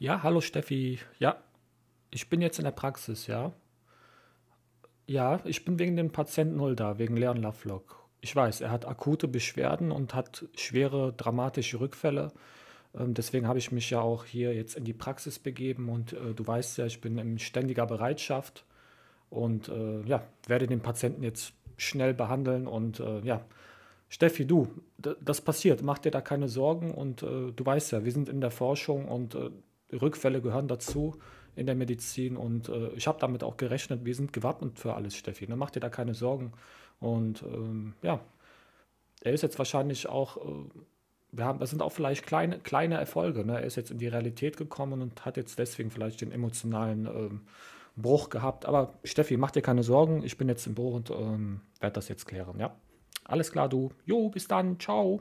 Ja, hallo Steffi. Ja, ich bin jetzt in der Praxis, ja. Ja, ich bin wegen dem Patienten Null da, wegen Leon Lovelock. Ich weiß, er hat akute Beschwerden und hat schwere, dramatische Rückfälle. Ähm, Deswegen habe ich mich ja auch hier jetzt in die Praxis begeben und äh, du weißt ja, ich bin in ständiger Bereitschaft und äh, ja, werde den Patienten jetzt schnell behandeln und äh, ja, Steffi, du, das passiert, mach dir da keine Sorgen und äh, du weißt ja, wir sind in der Forschung und äh, Rückfälle gehören dazu in der Medizin und äh, ich habe damit auch gerechnet, wir sind gewappnet für alles, Steffi. Ne? Mach dir da keine Sorgen. Und ähm, ja, er ist jetzt wahrscheinlich auch, äh, wir haben, das sind auch vielleicht kleine, kleine Erfolge. Ne? Er ist jetzt in die Realität gekommen und hat jetzt deswegen vielleicht den emotionalen ähm, Bruch gehabt. Aber Steffi, mach dir keine Sorgen, ich bin jetzt im Bruch und ähm, werde das jetzt klären, ja? Alles klar, du. Jo, bis dann. Ciao.